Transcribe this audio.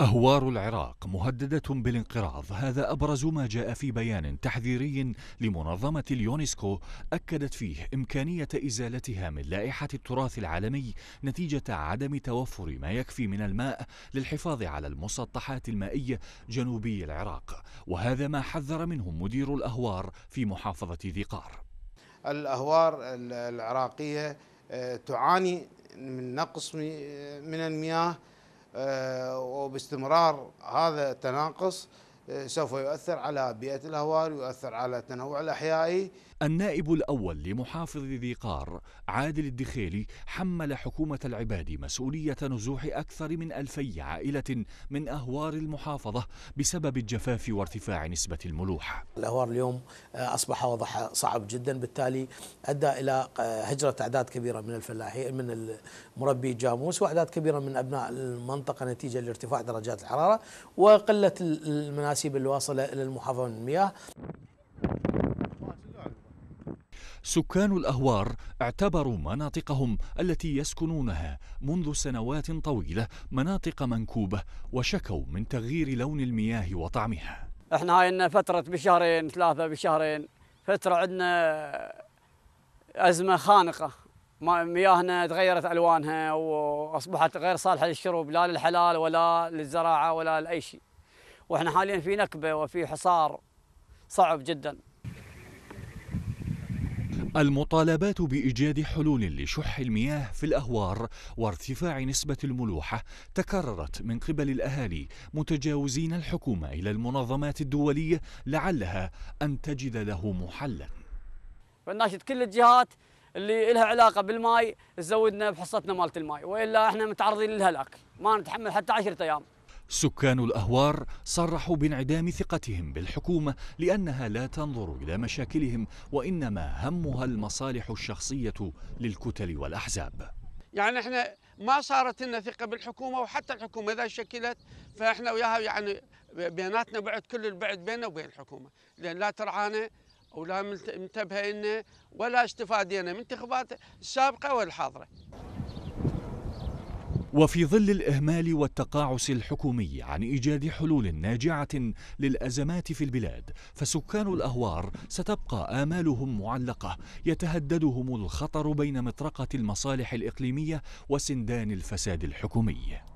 أهوار العراق مهددة بالانقراض هذا أبرز ما جاء في بيان تحذيري لمنظمة اليونسكو أكدت فيه إمكانية إزالتها من لائحة التراث العالمي نتيجة عدم توفر ما يكفي من الماء للحفاظ على المسطحات المائية جنوبي العراق وهذا ما حذر منه مدير الأهوار في محافظة ذي قار الأهوار العراقية آه، تعاني من نقص آه، من المياه آه، وباستمرار هذا التناقص سوف يؤثر على بيئة الهوار يؤثر على التنوع الأحيائي النائب الأول لمحافظ ذي قار عادل الدخيلي حمل حكومة العباد مسؤولية نزوح أكثر من ألفي عائلة من أهوار المحافظة بسبب الجفاف وارتفاع نسبة الملوحة الأهوار اليوم آه، أصبح وضعها صعب جدا بالتالي أدى إلى آه، هجرة أعداد كبيرة من الفلاحين من مربي الجاموس وأعداد كبيرة من أبناء المنطقة نتيجة لارتفاع درجات الحرارة وقلة المناسبة الأناسيب الواصلة إلى المحافظة من المياه سكان الأهوار اعتبروا مناطقهم التي يسكنونها منذ سنوات طويلة مناطق منكوبة وشكوا من تغيير لون المياه وطعمها احنا هاي لنا فترة بشهرين ثلاثة بشهرين فترة عندنا أزمة خانقة مياهنا تغيرت ألوانها وأصبحت غير صالحة للشرب لا للحلال ولا للزراعة ولا لأي شيء واحنا حاليا في نكبه وفي حصار صعب جدا المطالبات بإيجاد حلول لشح المياه في الأهوار وارتفاع نسبة الملوحة تكررت من قبل الأهالي متجاوزين الحكومة إلى المنظمات الدولية لعلها أن تجد له محلا فناشد كل الجهات اللي لها علاقة بالماء تزودنا بحصتنا مالت الماء وإلا احنا متعرضين للهلاك ما نتحمل حتى عشرة أيام سكان الأهوار صرحوا بانعدام ثقتهم بالحكومة لأنها لا تنظر إلى مشاكلهم وإنما همها المصالح الشخصية للكتل والأحزاب يعني احنا ما صارت لنا ثقة بالحكومة وحتى الحكومة إذا شكلت فاحنا وياها يعني بيناتنا بعد كل البعد بيننا وبين الحكومة لأن لا ترعانا ولا منتبهة لنا ولا استفادينا من انتخابات السابقة والحاضرة وفي ظل الإهمال والتقاعس الحكومي عن إيجاد حلول ناجعة للأزمات في البلاد فسكان الأهوار ستبقى آمالهم معلقة يتهددهم الخطر بين مطرقة المصالح الإقليمية وسندان الفساد الحكومي